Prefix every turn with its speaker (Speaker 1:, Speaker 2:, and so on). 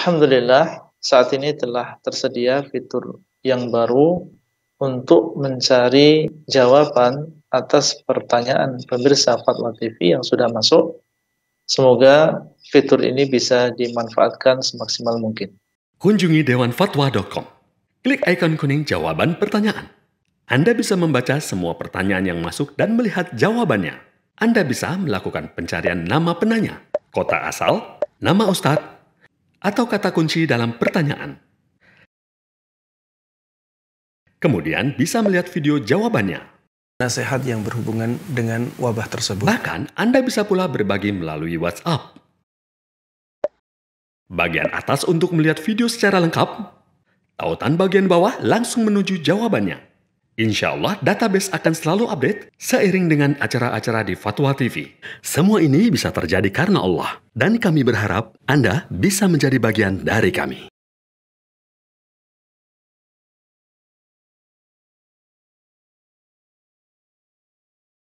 Speaker 1: Alhamdulillah saat ini telah tersedia fitur yang baru untuk mencari jawaban atas pertanyaan pemirsa Fatwa TV yang sudah masuk. Semoga fitur ini bisa dimanfaatkan semaksimal mungkin.
Speaker 2: Kunjungi dewanfatwa.com. Klik ikon kuning jawaban pertanyaan. Anda bisa membaca semua pertanyaan yang masuk dan melihat jawabannya. Anda bisa melakukan pencarian nama penanya, kota asal, nama ustadz, atau kata kunci dalam pertanyaan. Kemudian bisa melihat video jawabannya. Nasihat yang berhubungan dengan wabah tersebut. Bahkan Anda bisa pula berbagi melalui WhatsApp. Bagian atas untuk melihat video secara lengkap, tautan bagian bawah langsung menuju jawabannya. Insya Allah database akan selalu update seiring dengan acara-acara di Fatwa TV. Semua ini bisa terjadi karena Allah. Dan kami berharap Anda bisa menjadi bagian dari kami.